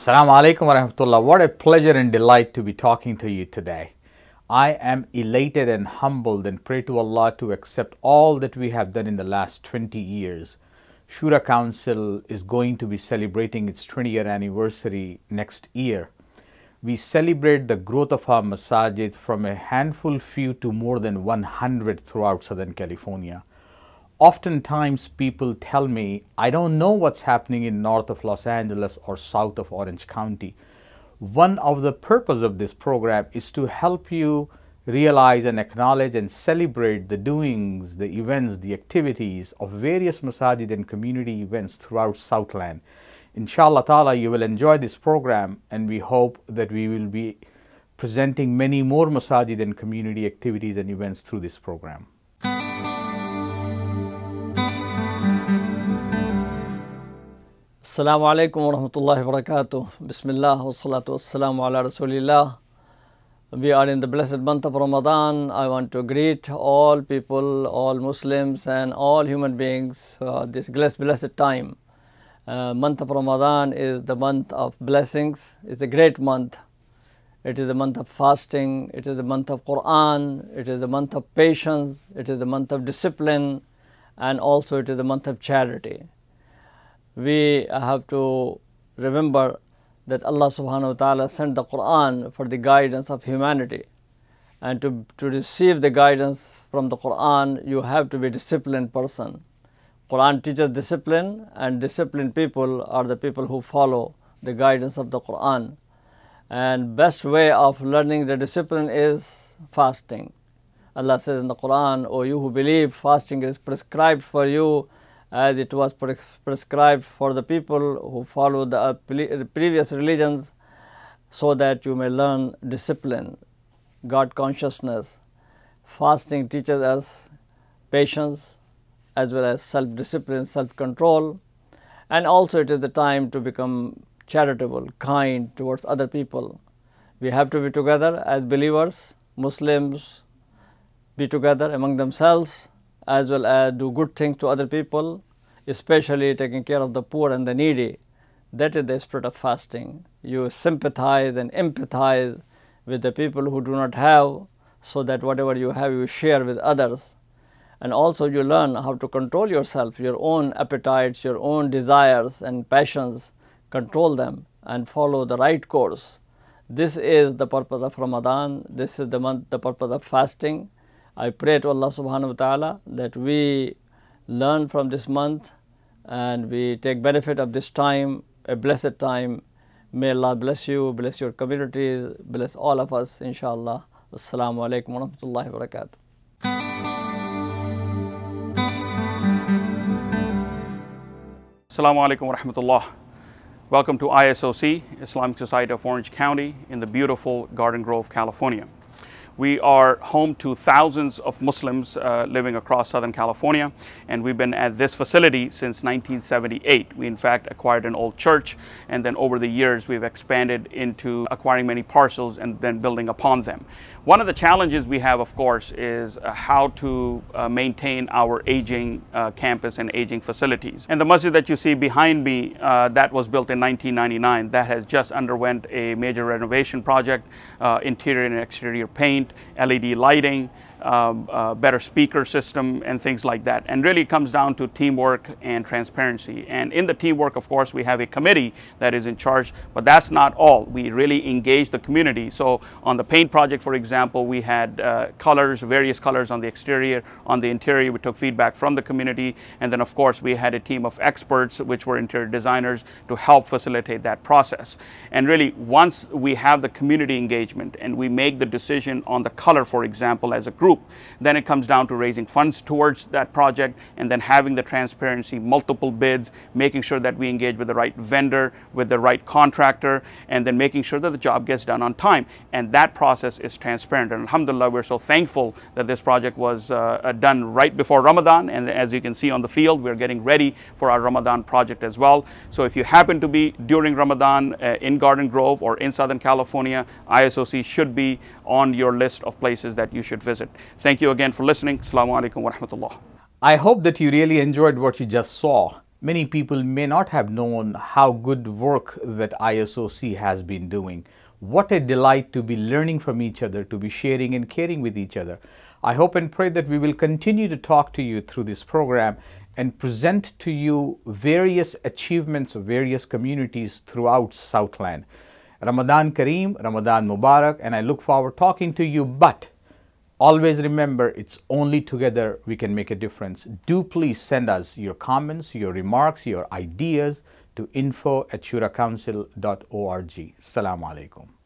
Assalamu alaikum wa rahmatullah. What a pleasure and delight to be talking to you today. I am elated and humbled and pray to Allah to accept all that we have done in the last 20 years. Shura Council is going to be celebrating its 20 year anniversary next year. We celebrate the growth of our masajid from a handful few to more than 100 throughout Southern California oftentimes people tell me, I don't know what's happening in north of Los Angeles or south of Orange County. One of the purpose of this program is to help you realize and acknowledge and celebrate the doings, the events, the activities of various masajid and community events throughout Southland. Inshallah ta'ala, you will enjoy this program and we hope that we will be presenting many more masajid and community activities and events through this program. السلام عليكم ورحمة الله وبركاته بسم الله والصلاة والسلام على رسول الله We are in the blessed month of Ramadan. I want to greet all people, all Muslims and all human beings uh, this blessed, blessed time. Uh, month of Ramadan is the month of blessings. It's a great month. It is the month of fasting. It is the month of Quran. It is the month of patience. It is the month of discipline. And also it is the month of charity we have to remember that Allah subhanahu wa ta'ala sent the Quran for the guidance of humanity. And to, to receive the guidance from the Quran, you have to be a disciplined person. Quran teaches discipline and disciplined people are the people who follow the guidance of the Quran. And best way of learning the discipline is fasting. Allah says in the Quran, O you who believe, fasting is prescribed for you as it was prescribed for the people who follow the uh, previous religions so that you may learn discipline, God consciousness. Fasting teaches us patience as well as self discipline, self control and also it is the time to become charitable, kind towards other people. We have to be together as believers, Muslims be together among themselves as well as do good things to other people, especially taking care of the poor and the needy. That is the spirit of fasting. You sympathize and empathize with the people who do not have, so that whatever you have you share with others. And also you learn how to control yourself, your own appetites, your own desires and passions, control them and follow the right course. This is the purpose of Ramadan, this is the month, the purpose of fasting I pray to Allah subhanahu wa ta'ala that we learn from this month and we take benefit of this time, a blessed time. May Allah bless you, bless your communities, bless all of us, inshallah. Assalamu alaikum wa rahmatullahi wa barakatuh. Assalamu alaikum wa rahmatullah. Welcome to ISOC, Islamic Society of Orange County in the beautiful Garden Grove, California. We are home to thousands of Muslims uh, living across Southern California, and we've been at this facility since 1978. We, in fact, acquired an old church, and then over the years, we've expanded into acquiring many parcels and then building upon them. One of the challenges we have, of course, is uh, how to uh, maintain our aging uh, campus and aging facilities. And the masjid that you see behind me, uh, that was built in 1999, that has just underwent a major renovation project, uh, interior and exterior paint paint, LED lighting, uh, better speaker system and things like that. And really comes down to teamwork and transparency. And in the teamwork, of course, we have a committee that is in charge, but that's not all. We really engage the community. So on the paint project, for example, we had uh, colors, various colors on the exterior, on the interior, we took feedback from the community. And then of course, we had a team of experts, which were interior designers to help facilitate that process. And really, once we have the community engagement and we make the decision on the color, for example, as a group, group. Then it comes down to raising funds towards that project and then having the transparency, multiple bids, making sure that we engage with the right vendor, with the right contractor, and then making sure that the job gets done on time. And that process is transparent. And alhamdulillah, we're so thankful that this project was uh, uh done right before Ramadan. And as you can see on the field, we're getting ready for our Ramadan project as well. So if you happen to be during Ramadan uh, in Garden Grove or in Southern California, ISOC should be on your list of places that you should visit. Thank you again for listening. Assalamu alaikum wa rahmatullah. I hope that you really enjoyed what you just saw. Many people may not have known how good work that ISOC has been doing. What a delight to be learning from each other, to be sharing and caring with each other. I hope and pray that we will continue to talk to you through this program and present to you various achievements of various communities throughout Southland. Ramadan Kareem, Ramadan Mubarak, and I look forward talking to you, but Always remember, it's only together we can make a difference. Do please send us your comments, your remarks, your ideas to info at shuracouncil.org. Assalamu alaikum.